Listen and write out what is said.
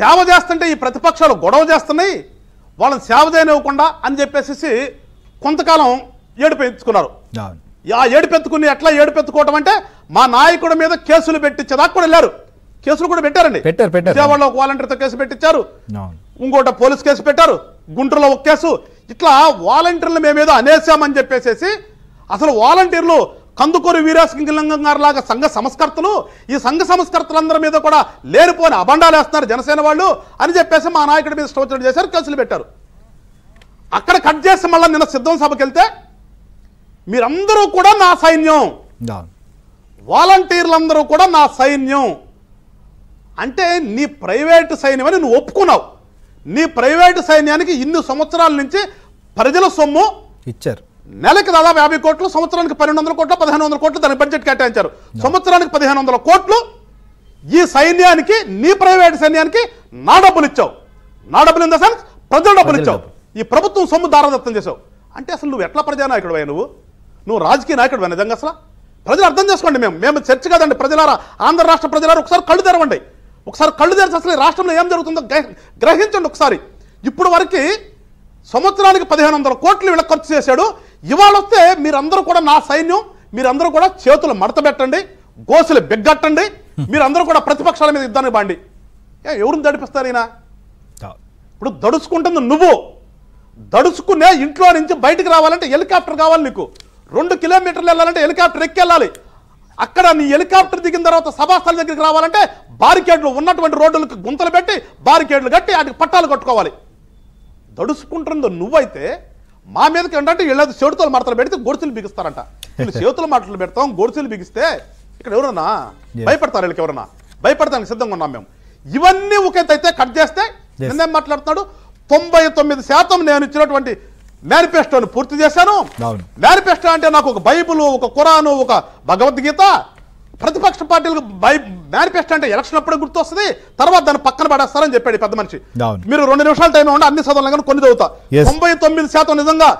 సేవ చేస్తుంటే ఈ ప్రతిపక్షాలు గొడవ చేస్తున్నాయి వాళ్ళని సేవ చేయనివ్వకుండా అని చెప్పేసి కొంతకాలం ఏడుపెంచుకున్నారు ఆ ఏడుపెత్తుకుని ఎట్లా ఏడుపెత్తుకోవటం అంటే మా నాయకుడి మీద కేసులు పెట్టించేదాకా కూడా వెళ్ళారు కేసులు కూడా పెట్టారండి పెట్టారు వాళ్ళు ఒక వాలంటీర్తో కేసు పెట్టించారు ఇంకోట పోలీస్ కేసు పెట్టారు గుంటూరులో ఒక కేసు ఇట్లా వాలంటీర్లు మేమేదో అనేసామని చెప్పేసేసి అసలు వాలంటీర్లు కందుకూరి వీరేశలింగం లాగా సంఘ సంస్కర్తలు ఈ సంఘ సంస్కర్తలందరి మీద కూడా లేనిపోని అబండాలు వేస్తున్నారు జనసేన వాళ్ళు అని చెప్పేసి మా నాయకుడి మీద స్టోచన చేశారు కేసులు పెట్టారు అక్కడ కట్ చేసి మళ్ళీ నిన్న సిద్ధం సభకి వెళ్తే మీరందరూ కూడా నా సైన్యం వాలంటీర్లందరూ కూడా నా సైన్యం అంటే నీ ప్రైవేటు సైన్యం అని నువ్వు ఒప్పుకున్నావు నీ ప్రైవేటు సైన్యానికి ఇన్ని సంవత్సరాల నుంచి ప్రజల సొమ్ము ఇచ్చారు నెలకి దాదాపు యాభై కోట్లు సంవత్సరానికి పన్నెండు వందల కోట్లు పదిహేను వందల కోట్లు దాని బడ్జెట్ కేటాయించారు సంవత్సరానికి పదిహేను వందల కోట్లు ఈ సైన్యానికి నీ ప్రైవేట్ సైన్యానికి నా డబ్బులు ఇచ్చావు నా డబ్బులు ఇన్ ద సెన్స్ ప్రజల డబ్బులు ఇచ్చావు ఈ ప్రభుత్వం సొమ్ము దారదత్తం చేసావు అంటే అసలు నువ్వు ఎట్లా ప్రజానాయకుడు నువ్వు నువ్వు రాజకీయ నాయకుడు నిజంగా అసలు ప్రజలు అర్థం చేసుకోండి మేము మేము చర్చ కాదండి ప్రజలారా ఆంధ్ర రాష్ట్ర ప్రజలారా ఒకసారి కళ్ళు తెరవండి ఒకసారి కళ్ళు తెరిచి అసలు రాష్ట్రంలో ఏం జరుగుతుందో గ్రహించండి ఒకసారి ఇప్పుడు వరకు సంవత్సరానికి పదిహేను వందల కోట్లు వీళ్ళ ఖర్చు చేశాడు ఇవాళ వస్తే మీరందరూ కూడా నా సైన్యం మీరందరూ కూడా చేతులు మడతబెట్టండి గోసులు బిగ్గట్టండి మీరందరూ కూడా ప్రతిపక్షాల మీద యుద్ధానికి బాండి ఎవరిని దడిపిస్తారు ఈయన ఇప్పుడు దడుచుకుంటుంది నువ్వు దడుచుకునే ఇంట్లో నుంచి బయటకు రావాలంటే హెలికాప్టర్ కావాలి నీకు రెండు కిలోమీటర్లు వెళ్ళాలంటే హెలికాప్టర్ ఎక్కెళ్ళాలి అక్కడ నీ హెలికాప్టర్ దిగిన తర్వాత సభాస్థల దగ్గరికి రావాలంటే బారికేడ్లు ఉన్నటువంటి రోడ్లకు గుంతలు పెట్టి బారికేడ్లు కట్టి వాటికి పట్టాలు కట్టుకోవాలి దడుసుకుంటుందో నువ్వైతే మా మీదకి ఏంటంటే వీళ్ళది చేతులు మాటలు పెడితే గొడుసులు బిగిస్తారంట వీళ్ళు చేతుల మాటలు పెడతాం గొడుసులు బిగిస్తే ఇక్కడ ఎవరన్నా భయపడతారు వీళ్ళకి ఎవరన్నా భయపడతానికి సిద్ధంగా ఉన్నాం మేము ఇవన్నీ ఒకటైతే కట్ చేస్తే నిన్నేం మాట్లాడుతున్నాడు తొంభై తొమ్మిది శాతం నేను ఇచ్చినటువంటి మేనిఫెస్టోని పూర్తి చేశాను మేనిఫెస్టో అంటే నాకు ఒక బైబుల్ ఒక కురాను ఒక భగవద్గీత ప్రతిపక్ష పార్టీలకు మేనిఫెస్టో అంటే ఎలక్షన్ అప్పుడే వస్తుంది తర్వాత దాన్ని పక్కన పడేస్తారని చెప్పాడు పెద్ద మనిషి మీరు రెండు నిమిషాల టైం ఉండి అన్ని చదవలేగానే కొన్ని చదువుతా తొంభై తొమ్మిది శాతం నిజంగా